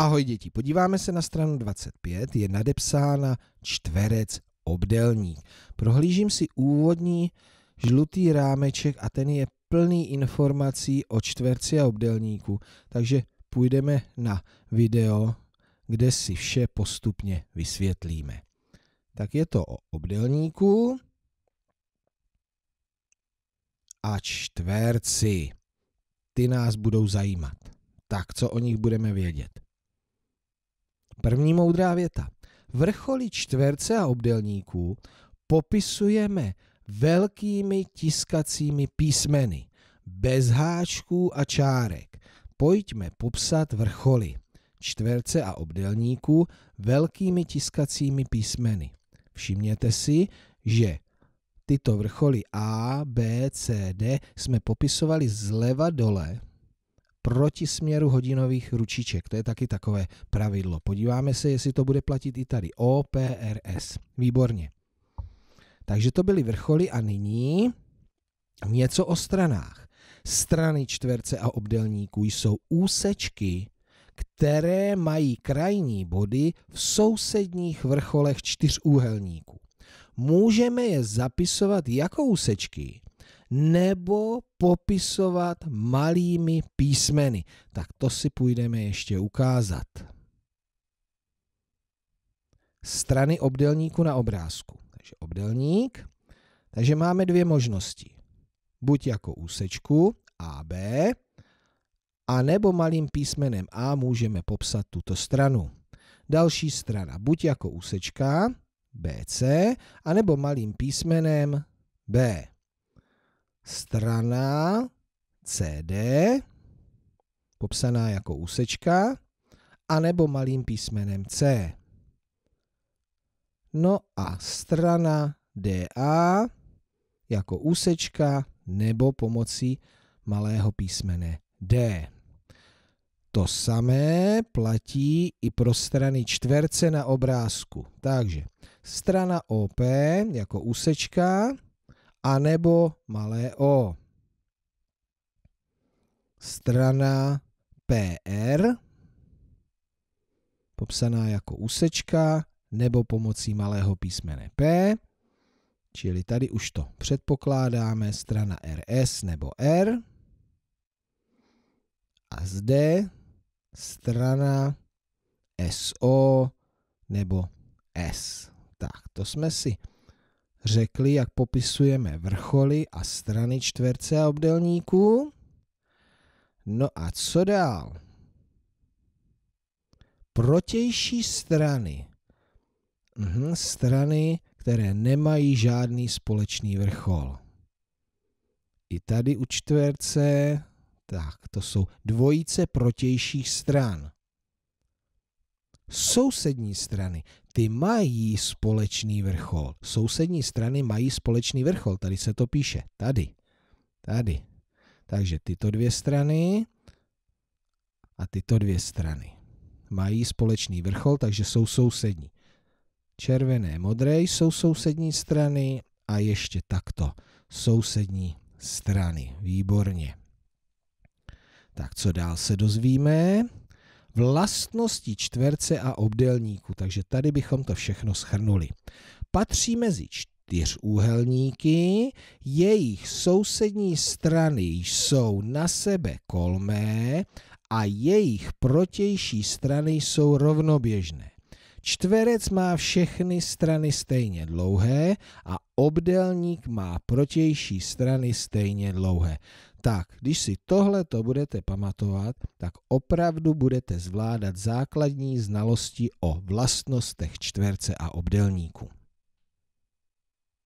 Ahoj děti, podíváme se na stranu 25, je nadepsána čtverec obdelník. Prohlížím si úvodní žlutý rámeček a ten je plný informací o čtverci a obdelníku, takže půjdeme na video, kde si vše postupně vysvětlíme. Tak je to o obdelníku a čtverci. Ty nás budou zajímat. Tak co o nich budeme vědět? První moudrá věta. Vrcholy čtverce a obdelníků popisujeme velkými tiskacími písmeny, bez háčků a čárek. Pojďme popsat vrcholy čtverce a obdelníků velkými tiskacími písmeny. Všimněte si, že tyto vrcholy A, B, C, D jsme popisovali zleva dole proti směru hodinových ručiček. To je taky takové pravidlo. Podíváme se, jestli to bude platit i tady. OPRS. Výborně. Takže to byly vrcholy a nyní něco o stranách. Strany čtverce a obdelníků jsou úsečky, které mají krajní body v sousedních vrcholech čtyřúhelníků. Můžeme je zapisovat jako úsečky, nebo popisovat malými písmeny. Tak to si půjdeme ještě ukázat. Strany obdelníku na obrázku. Takže obdelník. Takže máme dvě možnosti. Buď jako úsečku AB, a nebo malým písmenem A můžeme popsat tuto stranu. Další strana buď jako úsečka BC, anebo malým písmenem B strana CD, popsaná jako úsečka, anebo malým písmenem C. No a strana DA jako úsečka nebo pomocí malého písmene D. To samé platí i pro strany čtverce na obrázku. Takže strana OP jako úsečka anebo malé o. Strana PR, popsaná jako úsečka nebo pomocí malého písmene P, čili tady už to předpokládáme, strana RS nebo R. A zde strana SO nebo S. Tak, to jsme si řekli, jak popisujeme vrcholy a strany čtverce a obdelníků. No a co dál? Protější strany. Mhm, strany, které nemají žádný společný vrchol. I tady u čtverce, tak to jsou dvojice protějších stran sousední strany, ty mají společný vrchol. Sousední strany mají společný vrchol. Tady se to píše. Tady. Tady. Takže tyto dvě strany a tyto dvě strany mají společný vrchol, takže jsou sousední. Červené, modré jsou sousední strany a ještě takto. Sousední strany. Výborně. Tak co dál se dozvíme? Vlastnosti čtverce a obdélníku, takže tady bychom to všechno schrnuli. Patří mezi čtyřúhelníky, jejich sousední strany jsou na sebe kolmé a jejich protější strany jsou rovnoběžné. Čtverec má všechny strany stejně dlouhé a obdélník má protější strany stejně dlouhé. Tak, když si tohle to budete pamatovat, tak opravdu budete zvládat základní znalosti o vlastnostech čtverce a obdélníku.